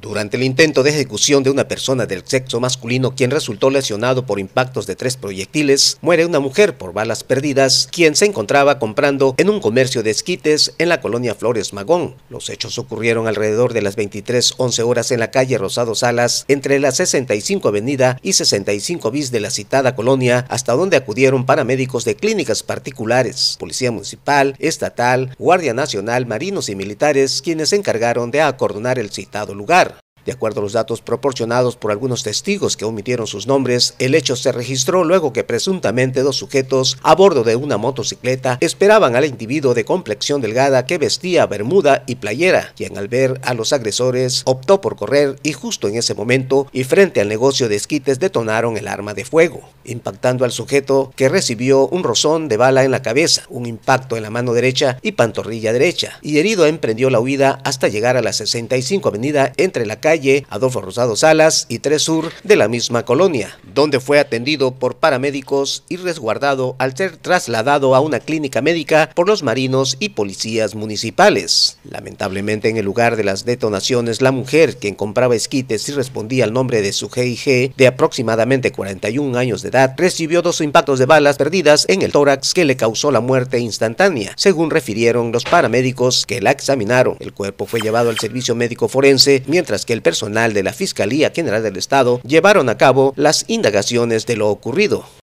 Durante el intento de ejecución de una persona del sexo masculino quien resultó lesionado por impactos de tres proyectiles, muere una mujer por balas perdidas quien se encontraba comprando en un comercio de esquites en la colonia Flores Magón. Los hechos ocurrieron alrededor de las 23.11 horas en la calle Rosado Salas entre la 65 Avenida y 65 bis de la citada colonia hasta donde acudieron paramédicos de clínicas particulares, policía municipal, estatal, guardia nacional, marinos y militares quienes se encargaron de acordonar el citado lugar. De acuerdo a los datos proporcionados por algunos testigos que omitieron sus nombres, el hecho se registró luego que presuntamente dos sujetos a bordo de una motocicleta esperaban al individuo de complexión delgada que vestía bermuda y playera, quien al ver a los agresores optó por correr y justo en ese momento y frente al negocio de esquites detonaron el arma de fuego, impactando al sujeto que recibió un rozón de bala en la cabeza, un impacto en la mano derecha y pantorrilla derecha, y herido emprendió la huida hasta llegar a la 65 avenida entre la Adolfo Rosado Salas y 3 Sur de la misma colonia, donde fue atendido por paramédicos y resguardado al ser trasladado a una clínica médica por los marinos y policías municipales. Lamentablemente en el lugar de las detonaciones, la mujer quien compraba esquites y respondía al nombre de su G.I.G. de aproximadamente 41 años de edad, recibió dos impactos de balas perdidas en el tórax que le causó la muerte instantánea, según refirieron los paramédicos que la examinaron. El cuerpo fue llevado al servicio médico forense, mientras que el personal de la Fiscalía General del Estado llevaron a cabo las indagaciones de lo ocurrido.